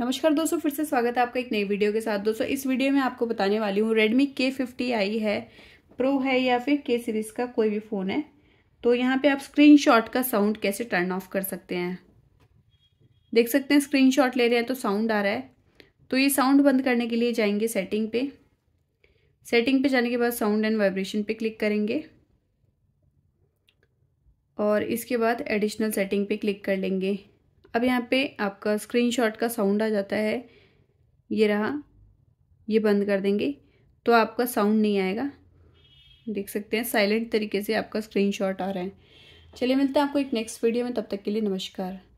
नमस्कार दोस्तों फिर से स्वागत है आपका एक नई वीडियो के साथ दोस्तों इस वीडियो में आपको बताने वाली हूँ रेडमी के फिफ्टी आई है प्रो है या फिर के सीरीज़ का कोई भी फ़ोन है तो यहाँ पे आप स्क्रीनशॉट का साउंड कैसे टर्न ऑफ कर सकते हैं देख सकते हैं स्क्रीनशॉट ले रहे हैं तो साउंड आ रहा है तो ये साउंड बंद करने के लिए जाएंगे सेटिंग पे सेटिंग पे जाने के बाद साउंड एंड वाइब्रेशन पे क्लिक करेंगे और इसके बाद एडिशनल सेटिंग पे क्लिक कर लेंगे अब यहाँ पे आपका स्क्रीनशॉट का साउंड आ जाता है ये रहा ये बंद कर देंगे तो आपका साउंड नहीं आएगा देख सकते हैं साइलेंट तरीके से आपका स्क्रीनशॉट आ रहा है चलिए मिलते हैं आपको एक नेक्स्ट वीडियो में तब तक के लिए नमस्कार